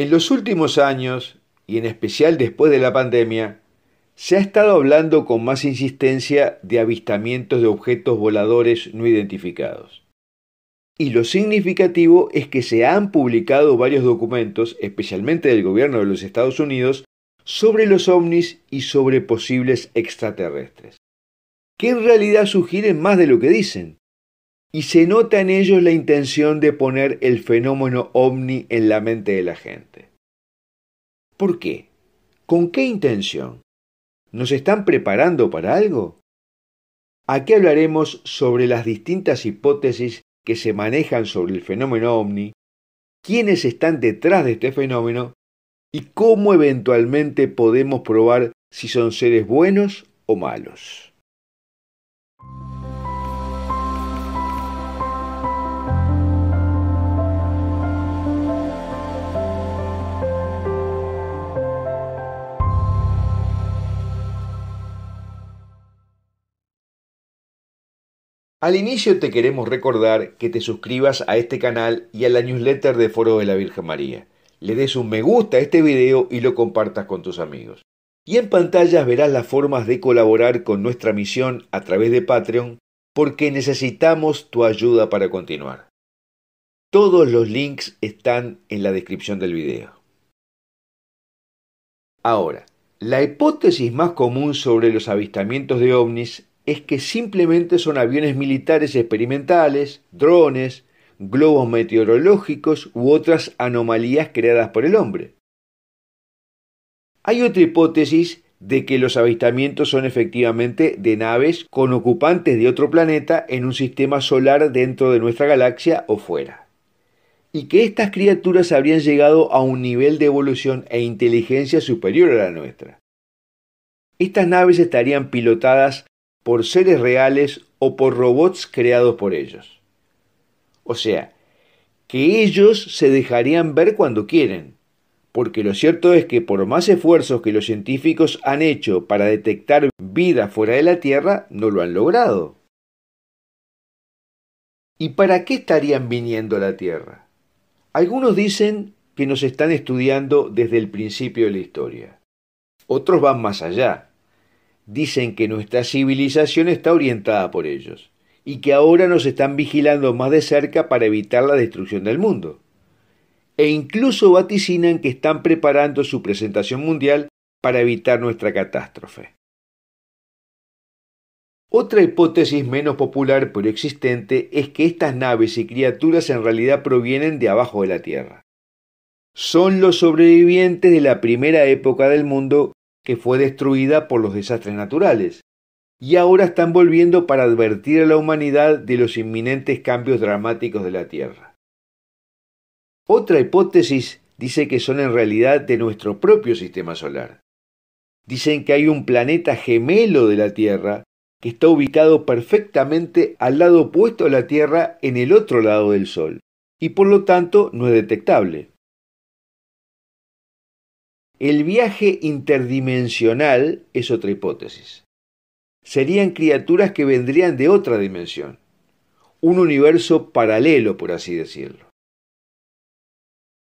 En los últimos años, y en especial después de la pandemia, se ha estado hablando con más insistencia de avistamientos de objetos voladores no identificados. Y lo significativo es que se han publicado varios documentos, especialmente del gobierno de los Estados Unidos, sobre los ovnis y sobre posibles extraterrestres, que en realidad sugieren más de lo que dicen, y se nota en ellos la intención de poner el fenómeno ovni en la mente de la gente. ¿Por qué? ¿Con qué intención? ¿Nos están preparando para algo? Aquí hablaremos sobre las distintas hipótesis que se manejan sobre el fenómeno ovni, quiénes están detrás de este fenómeno y cómo eventualmente podemos probar si son seres buenos o malos. Al inicio te queremos recordar que te suscribas a este canal y a la newsletter de Foro de la Virgen María. Le des un me gusta a este video y lo compartas con tus amigos. Y en pantallas verás las formas de colaborar con nuestra misión a través de Patreon porque necesitamos tu ayuda para continuar. Todos los links están en la descripción del video. Ahora, la hipótesis más común sobre los avistamientos de ovnis es que simplemente son aviones militares experimentales, drones, globos meteorológicos u otras anomalías creadas por el hombre. Hay otra hipótesis de que los avistamientos son efectivamente de naves con ocupantes de otro planeta en un sistema solar dentro de nuestra galaxia o fuera. Y que estas criaturas habrían llegado a un nivel de evolución e inteligencia superior a la nuestra. Estas naves estarían pilotadas por seres reales o por robots creados por ellos. O sea, que ellos se dejarían ver cuando quieren, porque lo cierto es que por más esfuerzos que los científicos han hecho para detectar vida fuera de la Tierra, no lo han logrado. ¿Y para qué estarían viniendo a la Tierra? Algunos dicen que nos están estudiando desde el principio de la historia. Otros van más allá dicen que nuestra civilización está orientada por ellos y que ahora nos están vigilando más de cerca para evitar la destrucción del mundo. E incluso vaticinan que están preparando su presentación mundial para evitar nuestra catástrofe. Otra hipótesis menos popular pero existente es que estas naves y criaturas en realidad provienen de abajo de la Tierra. Son los sobrevivientes de la primera época del mundo que fue destruida por los desastres naturales, y ahora están volviendo para advertir a la humanidad de los inminentes cambios dramáticos de la Tierra. Otra hipótesis dice que son en realidad de nuestro propio sistema solar. Dicen que hay un planeta gemelo de la Tierra que está ubicado perfectamente al lado opuesto a la Tierra en el otro lado del Sol, y por lo tanto no es detectable. El viaje interdimensional es otra hipótesis. Serían criaturas que vendrían de otra dimensión, un universo paralelo, por así decirlo.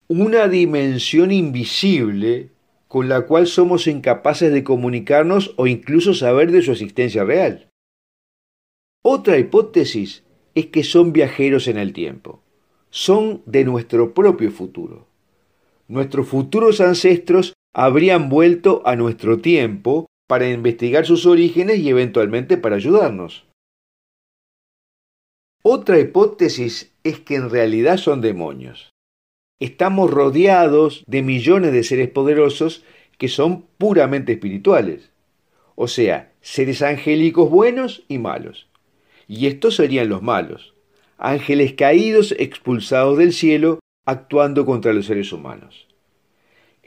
Una dimensión invisible con la cual somos incapaces de comunicarnos o incluso saber de su existencia real. Otra hipótesis es que son viajeros en el tiempo, son de nuestro propio futuro nuestros futuros ancestros habrían vuelto a nuestro tiempo para investigar sus orígenes y eventualmente para ayudarnos. Otra hipótesis es que en realidad son demonios. Estamos rodeados de millones de seres poderosos que son puramente espirituales, o sea, seres angélicos buenos y malos. Y estos serían los malos, ángeles caídos expulsados del cielo actuando contra los seres humanos.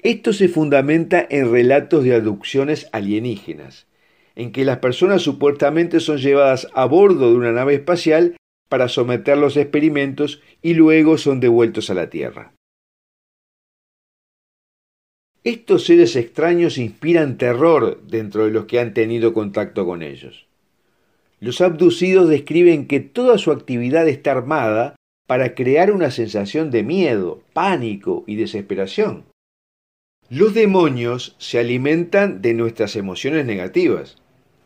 Esto se fundamenta en relatos de aducciones alienígenas, en que las personas supuestamente son llevadas a bordo de una nave espacial para someter los experimentos y luego son devueltos a la Tierra. Estos seres extraños inspiran terror dentro de los que han tenido contacto con ellos. Los abducidos describen que toda su actividad está armada para crear una sensación de miedo, pánico y desesperación. Los demonios se alimentan de nuestras emociones negativas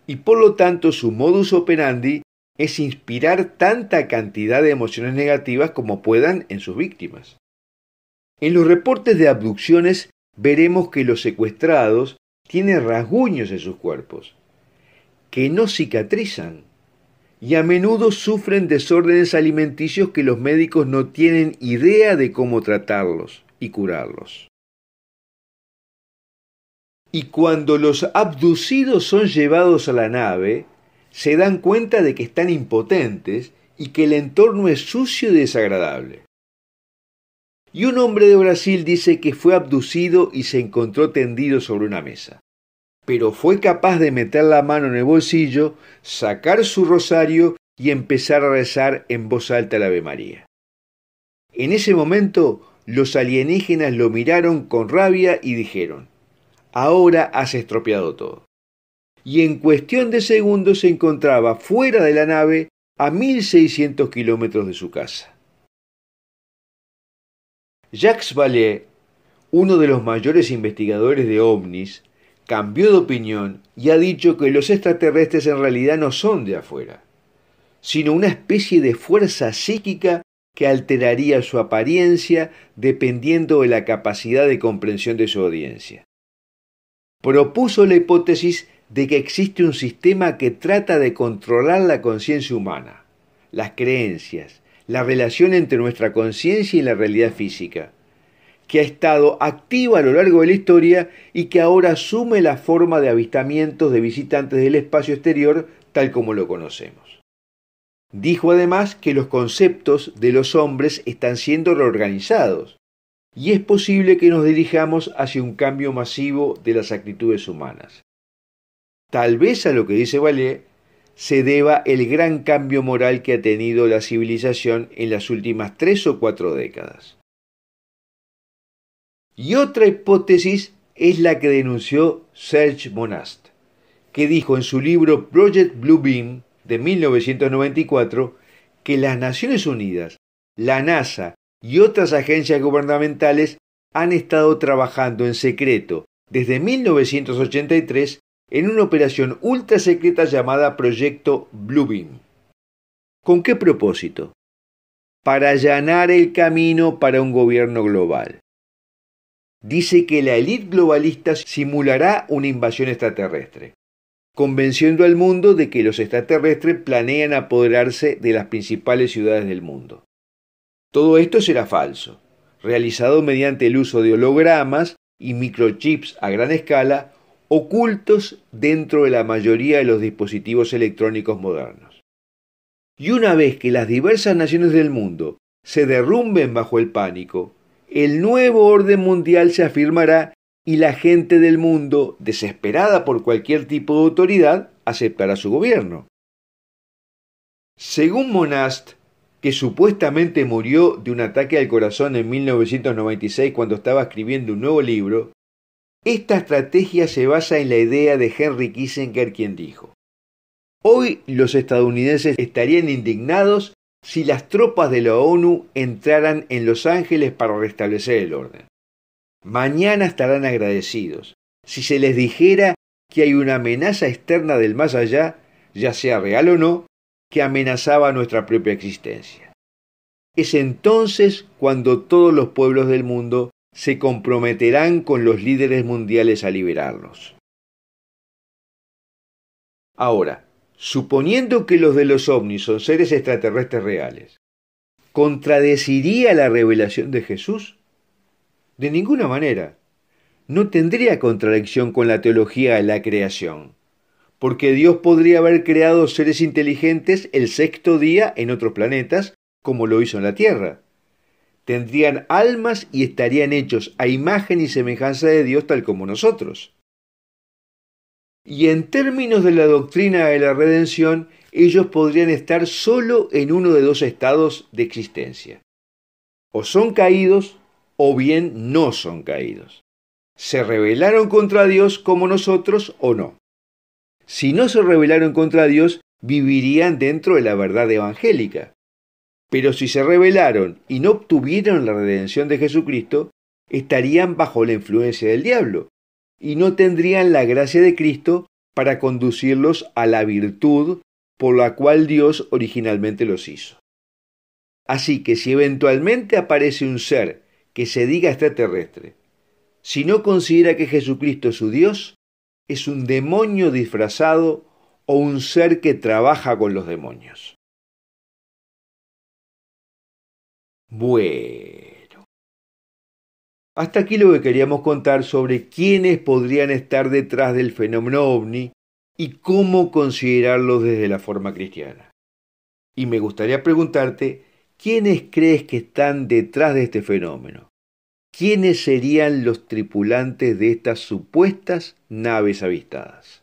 y por lo tanto su modus operandi es inspirar tanta cantidad de emociones negativas como puedan en sus víctimas. En los reportes de abducciones veremos que los secuestrados tienen rasguños en sus cuerpos, que no cicatrizan y a menudo sufren desórdenes alimenticios que los médicos no tienen idea de cómo tratarlos y curarlos. Y cuando los abducidos son llevados a la nave, se dan cuenta de que están impotentes y que el entorno es sucio y desagradable. Y un hombre de Brasil dice que fue abducido y se encontró tendido sobre una mesa pero fue capaz de meter la mano en el bolsillo, sacar su rosario y empezar a rezar en voz alta la Ave María. En ese momento los alienígenas lo miraron con rabia y dijeron, ahora has estropeado todo. Y en cuestión de segundos se encontraba fuera de la nave a 1600 kilómetros de su casa. Jacques Vallée, uno de los mayores investigadores de ovnis, cambió de opinión y ha dicho que los extraterrestres en realidad no son de afuera, sino una especie de fuerza psíquica que alteraría su apariencia dependiendo de la capacidad de comprensión de su audiencia. Propuso la hipótesis de que existe un sistema que trata de controlar la conciencia humana, las creencias, la relación entre nuestra conciencia y la realidad física, que ha estado activa a lo largo de la historia y que ahora asume la forma de avistamientos de visitantes del espacio exterior tal como lo conocemos. Dijo además que los conceptos de los hombres están siendo reorganizados y es posible que nos dirijamos hacia un cambio masivo de las actitudes humanas. Tal vez a lo que dice Valé se deba el gran cambio moral que ha tenido la civilización en las últimas tres o cuatro décadas. Y otra hipótesis es la que denunció Serge Monast, que dijo en su libro Project Blue Beam de 1994 que las Naciones Unidas, la NASA y otras agencias gubernamentales han estado trabajando en secreto desde 1983 en una operación ultra secreta llamada Proyecto Blue Beam. ¿Con qué propósito? Para allanar el camino para un gobierno global dice que la élite globalista simulará una invasión extraterrestre, convenciendo al mundo de que los extraterrestres planean apoderarse de las principales ciudades del mundo. Todo esto será falso, realizado mediante el uso de hologramas y microchips a gran escala ocultos dentro de la mayoría de los dispositivos electrónicos modernos. Y una vez que las diversas naciones del mundo se derrumben bajo el pánico, el nuevo orden mundial se afirmará y la gente del mundo, desesperada por cualquier tipo de autoridad, aceptará su gobierno. Según Monast, que supuestamente murió de un ataque al corazón en 1996 cuando estaba escribiendo un nuevo libro, esta estrategia se basa en la idea de Henry Kissinger quien dijo, Hoy los estadounidenses estarían indignados si las tropas de la ONU entraran en Los Ángeles para restablecer el orden. Mañana estarán agradecidos si se les dijera que hay una amenaza externa del más allá, ya sea real o no, que amenazaba nuestra propia existencia. Es entonces cuando todos los pueblos del mundo se comprometerán con los líderes mundiales a liberarlos. Ahora, suponiendo que los de los ovnis son seres extraterrestres reales, ¿contradeciría la revelación de Jesús? De ninguna manera. No tendría contradicción con la teología de la creación, porque Dios podría haber creado seres inteligentes el sexto día en otros planetas, como lo hizo en la Tierra. Tendrían almas y estarían hechos a imagen y semejanza de Dios tal como nosotros. Y en términos de la doctrina de la redención, ellos podrían estar solo en uno de dos estados de existencia. O son caídos o bien no son caídos. Se rebelaron contra Dios como nosotros o no. Si no se rebelaron contra Dios, vivirían dentro de la verdad evangélica. Pero si se rebelaron y no obtuvieron la redención de Jesucristo, estarían bajo la influencia del diablo, y no tendrían la gracia de Cristo para conducirlos a la virtud por la cual Dios originalmente los hizo. Así que si eventualmente aparece un ser que se diga extraterrestre, si no considera que Jesucristo es su Dios, es un demonio disfrazado o un ser que trabaja con los demonios. Bueno. Hasta aquí lo que queríamos contar sobre quiénes podrían estar detrás del fenómeno ovni y cómo considerarlos desde la forma cristiana. Y me gustaría preguntarte, ¿quiénes crees que están detrás de este fenómeno? ¿Quiénes serían los tripulantes de estas supuestas naves avistadas?